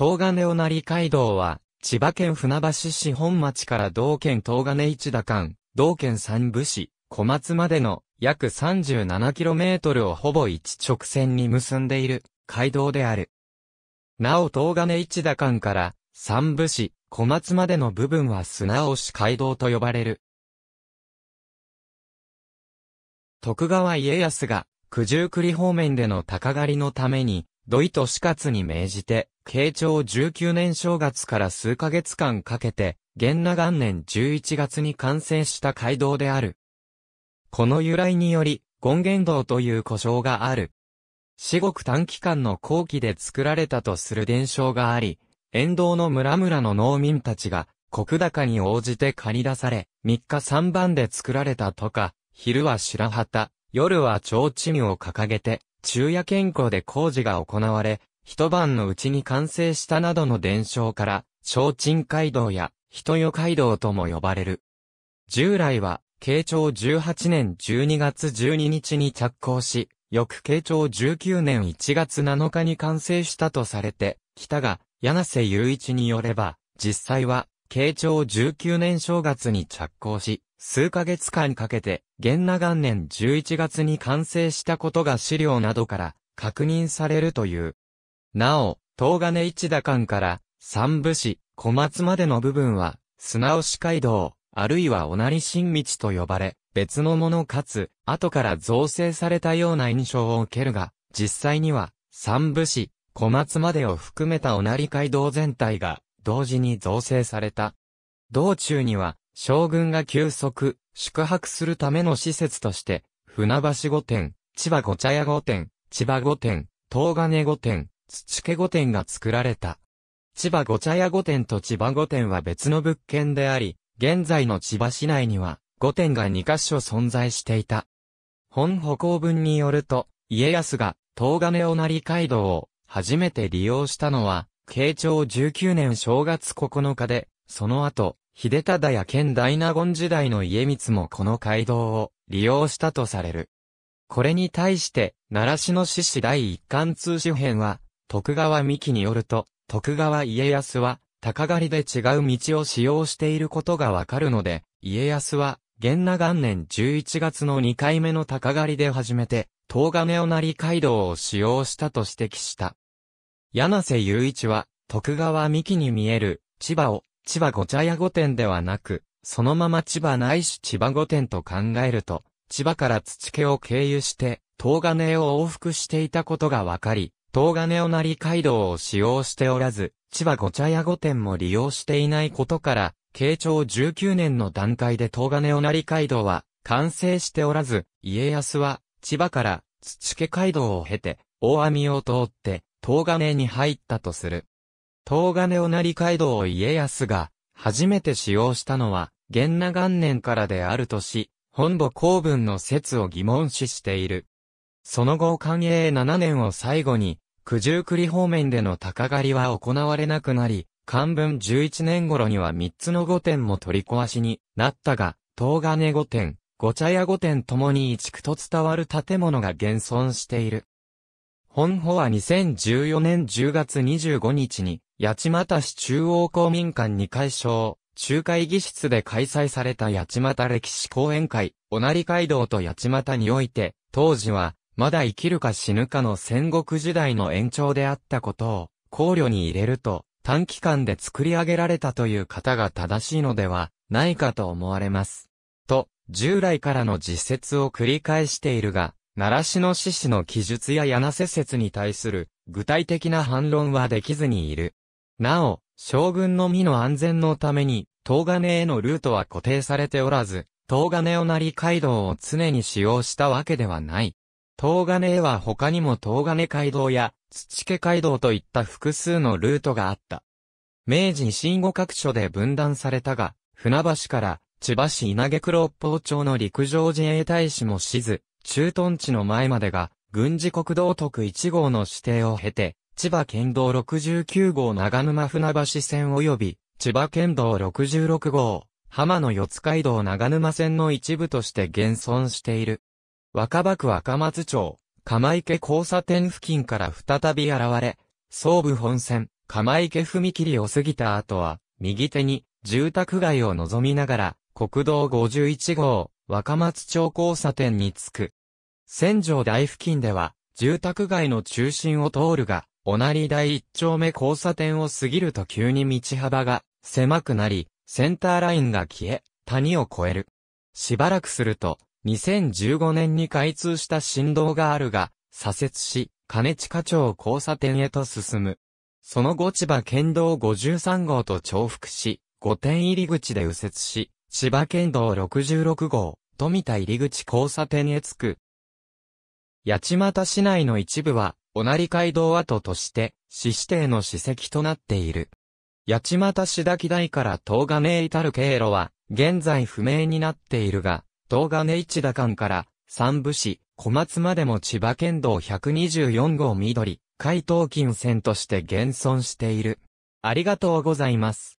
東金尾成街道は、千葉県船橋市本町から道県東金市田間、道県三部市、小松までの約 37km をほぼ一直線に結んでいる街道である。なお東金市田間から三部市、小松までの部分は砂尾市街道と呼ばれる。徳川家康が九十九里方面での鷹狩りのために土井利勝に命じて、慶長19年正月から数ヶ月間かけて、元那元年11月に完成した街道である。この由来により、権現道という故障がある。至極短期間の後期で作られたとする伝承があり、沿道の村々の農民たちが、国高に応じて借り出され、3日3番で作られたとか、昼は白旗、夜は地味を掲げて、昼夜健康で工事が行われ、一晩のうちに完成したなどの伝承から、小鎮街道や人与街道とも呼ばれる。従来は、慶長18年12月12日に着工し、翌慶長19年1月7日に完成したとされて、北が柳瀬雄一によれば、実際は、慶長19年正月に着工し、数ヶ月間かけて、元那元年11月に完成したことが資料などから確認されるという。なお、東金市田間から三部市、小松までの部分は、砂押街道、あるいは同じ新道と呼ばれ、別のものかつ、後から造成されたような印象を受けるが、実際には、三部市、小松までを含めた同じ街道全体が、同時に造成された。道中には、将軍が休息、宿泊するための施設として、船橋御殿、千葉御茶屋御殿、千葉御殿、東金御殿、土家御殿が作られた。千葉御茶屋御殿と千葉御殿は別の物件であり、現在の千葉市内には、御殿が2カ所存在していた。本歩行文によると、家康が、東金を成街道を、初めて利用したのは、慶長19年正月9日で、その後、秀忠や県大納言時代の家光もこの街道を利用したとされる。これに対して、奈良市の志士第一貫通史編は、徳川三木によると、徳川家康は、高狩りで違う道を使用していることがわかるので、家康は、元那元年11月の2回目の高狩りで初めて、東金をり街道を使用したと指摘した。柳瀬雄一は、徳川三木に見える、千葉を、千葉ご茶屋御殿ではなく、そのまま千葉ないし千葉御殿と考えると、千葉から土家を経由して、東金を往復していたことがわかり、東金を成街道を使用しておらず、千葉ご茶屋御殿も利用していないことから、慶長19年の段階で東金を成街道は完成しておらず、家康は千葉から土家街道を経て、大網を通って東金に入ったとする。東金を成街道を家康が、初めて使用したのは、源那元年からであるとし、本母公文の説を疑問視している。その後寛永7年を最後に、九十九里方面での鷹狩りは行われなくなり、漢文11年頃には三つの御殿も取り壊しになったが、東金御殿、御茶屋御殿ともに移築と伝わる建物が現存している。本保は2014年10月25日に、八街市中央公民館2階小、中会議室で開催された八街歴史講演会、おなり街道と八街において、当時は、まだ生きるか死ぬかの戦国時代の延長であったことを、考慮に入れると、短期間で作り上げられたという方が正しいのではないかと思われます。と、従来からの実説を繰り返しているが、奈良市の志士の記述や柳瀬説に対する具体的な反論はできずにいる。なお、将軍の身の安全のために、東金へのルートは固定されておらず、東金をり街道を常に使用したわけではない。東金へは他にも東金街道や土家街道といった複数のルートがあった。明治維新後各所で分断されたが、船橋から千葉市稲毛黒北町の陸上自衛隊士もしず、駐屯地の前までが軍事国道徳1号の指定を経て、千葉県道69号長沼船橋線及び、千葉県道66号、浜の四街道長沼線の一部として現存している。若葉区若松町、釜池交差点付近から再び現れ、総武本線、釜池踏切を過ぎた後は、右手に、住宅街を望みながら、国道51号、若松町交差点に着く。千条台付近では、住宅街の中心を通るが、おなり台一丁目交差点を過ぎると急に道幅が狭くなり、センターラインが消え、谷を越える。しばらくすると、2015年に開通した振動があるが、左折し、金近町交差点へと進む。その後千葉県道53号と重複し、5点入り口で右折し、千葉県道66号、富田入口交差点へ着く。八街市内の一部は、御成街道跡として、市指定の史跡となっている。八街市滝台から東金至る経路は、現在不明になっているが、東金市田間から、三部市、小松までも千葉県道124号緑、海東近線として現存している。ありがとうございます。